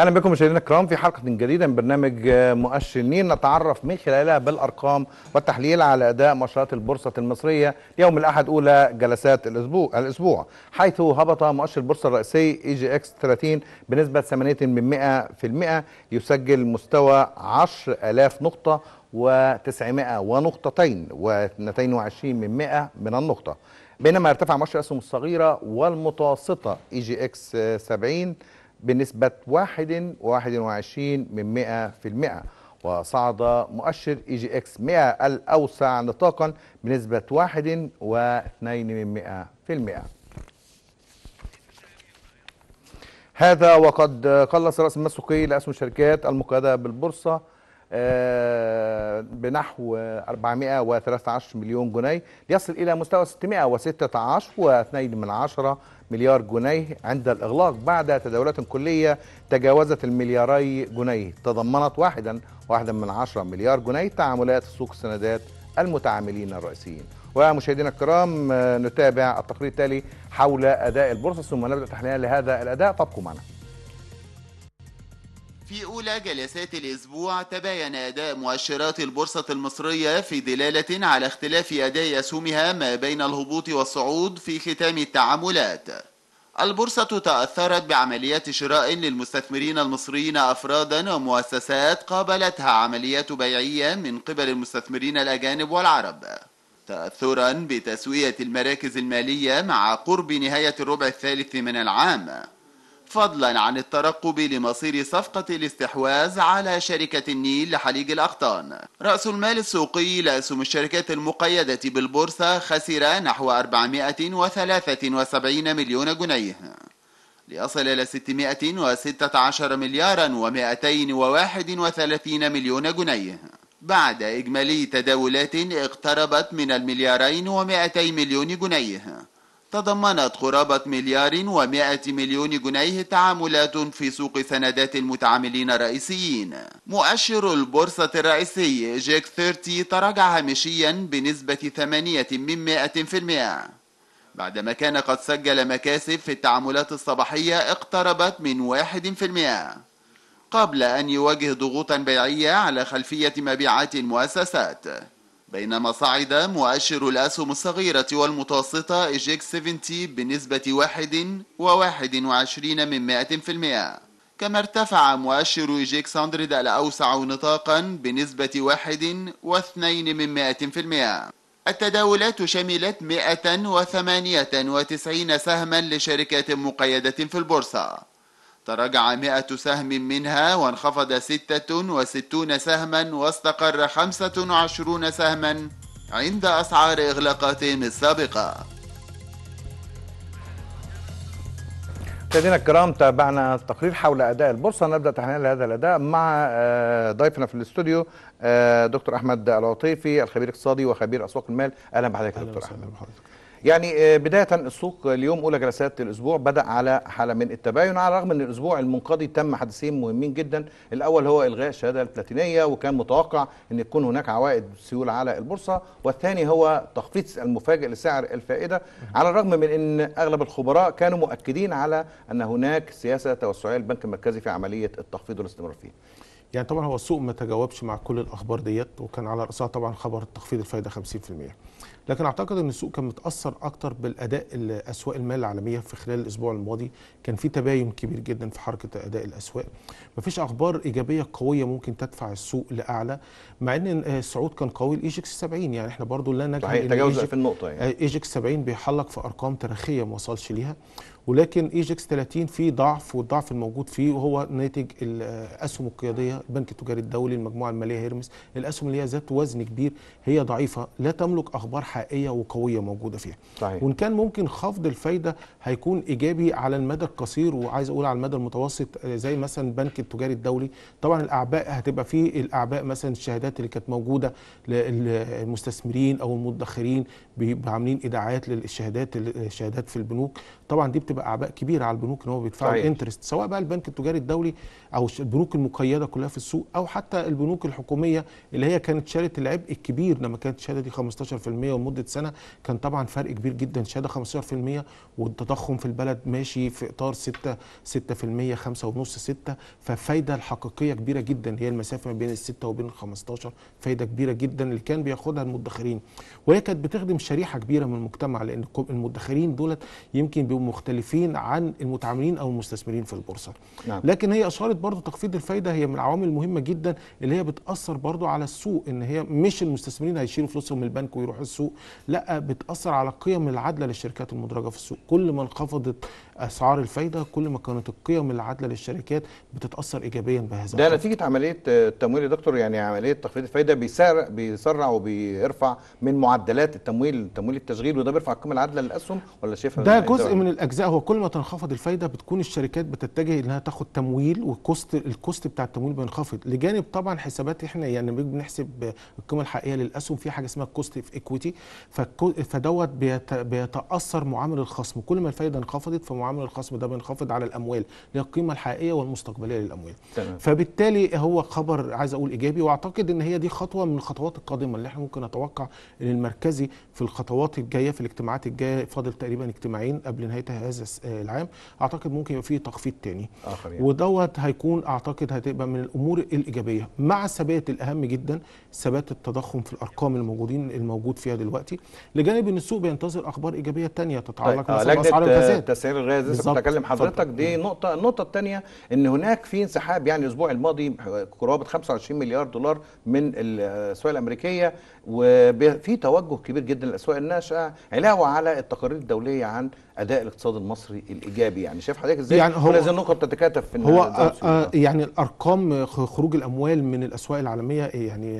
اهلا بكم مشاهدينا الكرام في حلقه جديده من برنامج مؤشرين نتعرف من خلالها بالارقام والتحليل على اداء مؤشرات البورصه المصريه يوم الاحد اولى جلسات الاسبوع الاسبوع حيث هبط مؤشر البورصه الرئيسي اي جي اكس 30 بنسبه 8% يسجل مستوى 10000 نقطه و900 ونقطتين و22 من من النقطه بينما ارتفع مؤشر الاسهم الصغيره والمتوسطه اي جي اكس 70 بنسبة 21 من 100% وصعد مؤشر اي جي اكس 100 الاوسع نطاقا بنسبه 1.2 من 100%. هذا وقد قلص راس المال السوقي لاسهم الشركات المقيده بالبورصه آه، بنحو 413 مليون جنيه ليصل الى مستوى 616.2 من عشرة مليار جنيه عند الإغلاق بعد تداولات كلية تجاوزت الملياري جنيه تضمنت واحدا واحدا من عشرة مليار جنيه تعاملات سوق السندات المتعاملين الرئيسيين ومشاهدينا الكرام آه، نتابع التقرير التالي حول أداء البورصة ثم نبدأ تحليلنا لهذا الأداء فابقوا معنا في أولى جلسات الأسبوع تباين أداء مؤشرات البورصة المصرية في دلالة على اختلاف أداء أسهمها ما بين الهبوط والصعود في ختام التعاملات. البورصة تأثرت بعمليات شراء للمستثمرين المصريين أفرادا ومؤسسات قابلتها عمليات بيعية من قبل المستثمرين الأجانب والعرب. تأثرا بتسوية المراكز المالية مع قرب نهاية الربع الثالث من العام. فضلا عن الترقب لمصير صفقة الاستحواذ على شركة النيل لحليج الأقطان رأس المال السوقي لأسهم الشركات المقيدة بالبورصة خسر نحو 473 مليون جنيه ليصل إلى 616 مليارا و231 مليون جنيه بعد إجمالي تداولات اقتربت من المليارين و200 مليون جنيه تضمنت قرابة مليار ومائة مليون جنيه تعاملات في سوق سندات المتعاملين الرئيسيين مؤشر البورصة الرئيسي جيك 30 تراجع هامشيا بنسبة 8 من المائة بعدما كان قد سجل مكاسب في التعاملات الصباحية اقتربت من 1% قبل أن يواجه ضغوطا بيعية على خلفية مبيعات المؤسسات بينما صعد مؤشر الأسهم الصغيرة والمتوسطة إيجيك 70 بنسبة 1.21 من 100% كما ارتفع مؤشر إيجيك ساندرد الأوسع نطاقا بنسبة 1.2 من 100% التداولات شملت 198 سهما لشركات مقيدة في البورصة تراجع مئة سهم منها وانخفض ستة وستون سهما واستقر خمسة وعشرون سهما عند أسعار إغلاقاتهم السابقة مشاهدينا الكرام تابعنا التقرير حول اداء البورصه نبدا تحليل هذا الاداء مع آه، ضيفنا في الاستوديو آه، دكتور احمد العطيفي الخبير الاقتصادي وخبير اسواق المال اهلا بحضرتك دكتور احمد بحضرتك يعني آه، بداية السوق اليوم أولى جلسات الأسبوع بدأ على حالة من التباين على الرغم أن الأسبوع المنقضي تم حدثين مهمين جدا الأول هو إلغاء الشهادة البلاتينية وكان متوقع أن يكون هناك عوائد سيولة على البورصة والثاني هو تخفيض المفاجئ لسعر الفائدة على الرغم من أن أغلب الخبراء كانوا مؤكدين على أن هناك سياسة توسعية للبنك المركزي في عملية التخفيض والاستمرار فيه يعني طبعا هو السوق ما تجاوبش مع كل الاخبار ديت وكان على راسها طبعا خبر تخفيض الفايده 50% لكن اعتقد ان السوق كان متاثر اكتر بالاداء الاسواق المال العالميه في خلال الاسبوع الماضي كان في تباين كبير جدا في حركه اداء الاسواق مفيش اخبار ايجابيه قويه ممكن تدفع السوق لاعلى مع ان الصعود كان قوي الايجكس 70 يعني احنا برضو لا نجح تجاوز في النقطه يعني ايجكس آه، 70 بيحلق في ارقام تاريخيه ما وصلش ليها ولكن ايجكس 30 فيه ضعف والضعف الموجود فيه وهو ناتج الاسهم القياديه البنك التجاري الدولي المجموعه الماليه هيرمس الاسهم اللي هي ذات وزن كبير هي ضعيفه لا تملك اخبار حقيقية حقيقيه وقويه موجوده فيها صحيح. وان كان ممكن خفض الفايده هيكون ايجابي على المدى القصير وعايز اقول على المدى المتوسط آه، زي مثلا البنك التجاري الدولي طبعا الاعباء هتبقى فيه الاعباء مثلا الشهادات اللي كانت موجوده للمستثمرين او المدخرين عاملين ايداعات للشهادات الشهادات في البنوك طبعا دي بتبقى اعباء كبيره على البنوك ان هو بيدفع انترست سواء بقى البنك التجاري الدولي او البنوك المقيده كلها في السوق او حتى البنوك الحكوميه اللي هي كانت شالت العبء الكبير لما كانت الشهاده دي 15% ومده سنه كان طبعا فرق كبير جدا شهاده 15% والتضخم في البلد ماشي في اطار 6 6% 5 ونص 6 فالفايده الحقيقيه كبيره جدا هي المسافه ما بين ال 6 وبين ال 15 فايده كبيره جدا اللي كان بياخدها المدخرين وهي كانت بتخدم شريحه كبيره من المجتمع لان المدخرين دولت يمكن مختلفين عن المتعاملين أو المستثمرين في البورصة نعم. لكن هي أشارت برضو تخفيض الفايدة هي من العوامل المهمة جدا اللي هي بتأثر برضو على السوق إن هي مش المستثمرين هيشيلوا فلوسهم من البنك ويروحوا السوق لا بتأثر على القيم العادلة للشركات المدرجة في السوق كل ما انخفضت أسعار الفايدة كل ما كانت القيم العادلة للشركات بتتأثر إيجابيا بهذا ده نتيجة عملية آه، التمويل يا دكتور يعني عملية تخفيض الفايدة بيسرع بيسرع وبيرفع من معدلات التمويل تمويل التشغيل وده بيرفع القيمة العادلة للأسهم ولا شايفها ده جزء من الاجزاء هو كل ما تنخفض الفايده بتكون الشركات بتتجه انها تاخد تمويل والكوست الكوست بتاع التمويل بينخفض لجانب طبعا حسابات احنا يعني بنحسب القيمه الحقيقيه للاسهم في حاجه اسمها كوست في ايكويتي فدوت بيتاثر معامل الخصم كل ما الفايده انخفضت فمعامل الخصم ده بينخفض على الاموال اللي هي القيمه الحقيقيه والمستقبليه للاموال تمام. فبالتالي هو خبر عايز اقول ايجابي واعتقد ان هي دي خطوه من الخطوات القادمه اللي احنا ممكن نتوقع ان المركزي في الخطوات الجايه في الاجتماعات الجايه فاضل تقريبا اجتماعين قبل نهايه نهايتها هذا آه، العام اعتقد ممكن يبقى فيه تخفيض تاني يعني. ودوت هيكون اعتقد هتبقى من الامور الايجابيه مع ثبات الاهم جدا ثبات التضخم في الارقام الموجودين الموجود فيها دلوقتي لجانب ان السوق بينتظر اخبار ايجابيه تانية تتعلق طيب. آه، مثلا باسعار الغازات تسعير الغاز لسه بتكلم حضرتك دي نقطه النقطه الثانيه ان هناك في انسحاب يعني الاسبوع الماضي قرابه 25 مليار دولار من الاسواق الامريكيه وفي توجه كبير جدا للاسواق الناشئه علاوه على التقارير الدوليه عن اداء الاقتصاد المصري الايجابي يعني شايف حضرتك ازاي يعني هو هذه النقط بتتكاتف في هو آه، آه، يعني الارقام خروج الاموال من الاسواق العالميه إيه يعني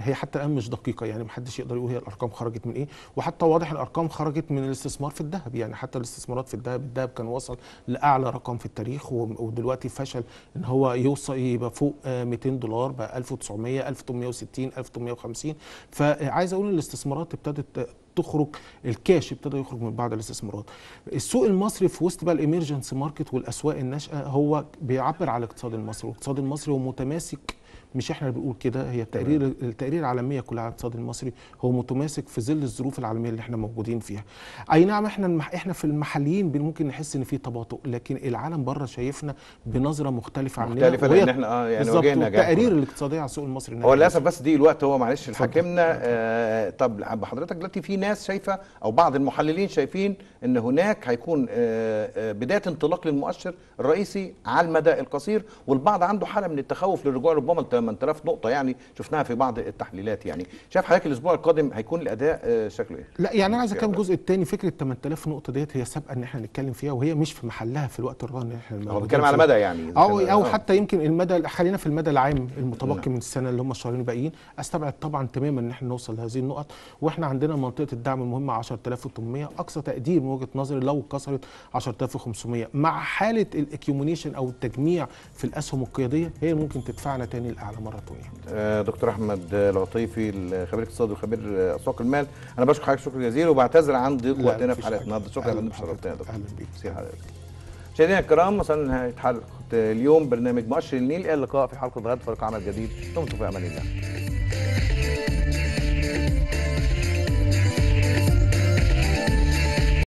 هي حتى الان مش دقيقه يعني محدش يقدر يقول هي الارقام خرجت من ايه وحتى واضح الارقام خرجت من الاستثمار في الذهب يعني حتى الاستثمارات في الذهب الذهب كان وصل لاعلى رقم في التاريخ ودلوقتي فشل ان هو يوصل يبقى فوق 200 آه، دولار بقى 1900 1860 1850 فعايز اقول الاستثمارات ابتدت تخرج الكاش ابتدى يخرج من بعض الاستثمارات السوق المصري في وسط بقى الاميرجنسي ماركت والاسواق الناشئه هو بيعبر على الاقتصاد المصري والاقتصاد المصري هو متماسك مش احنا اللي بنقول كده هي التقرير التقرير العالميه كلها على الاقتصاد المصري هو متماسك في ظل الظروف العالميه اللي احنا موجودين فيها اي نعم احنا المح... احنا في المحليين ممكن نحس ان في تباطؤ لكن العالم بره شايفنا بنظره مختلفه عننا مختلفه لان احنا اه يعني واجهنا التقارير الاقتصاديه على السوق المصري هو للاسف بس دي الوقت هو معلش حاكمنا آه طب حضرتك دلوقتي في ناس شايفه او بعض المحللين شايفين ان هناك هيكون آه،, آه بدايه انطلاق للمؤشر الرئيسي على المدى القصير والبعض عنده حاله من التخوف للرجوع ربما 8 8000 نقطه يعني شفناها في بعض التحليلات يعني شايف حضرتك الاسبوع القادم هيكون الاداء آه، شكله ايه؟ لا يعني انا عايز يعني اتكلم الجزء الثاني فكره 8000 نقطه ديت هي سابقه ان احنا نتكلم فيها وهي مش في محلها في الوقت الراهن احنا هو على مدى يعني او او آه. حتى يمكن المدى خلينا في المدى العام المتبقي نعم. من السنه اللي هم الشهرين الباقيين استبعد طبعا تماما ان احنا نوصل لهذه النقط واحنا عندنا منطقه الدعم المهمه 10800 اقصى تقدير من وجهه نظري لو كسرت 10500 مع حاله الاكيومونيشن او التجميع في الاسهم القياديه هي ممكن تدفعنا تاني الاعلى مره ثانيه. آه، دكتور احمد العطيفي الخبير الاقتصادي وخبير آه، اسواق المال انا بشكر حضرتك شكرا جزيلا وبعتذر عن ضيق وقتنا في حلقه النهارده شكرا لحضرتك شرفتنا يا دكتور. اهلا بيك. مشاهدينا الكرام وصلنا لنهايه حلقه اليوم برنامج مؤشر النيل الى اللقاء في حلقه غد فريق عمل جديد دمتم في امان الله.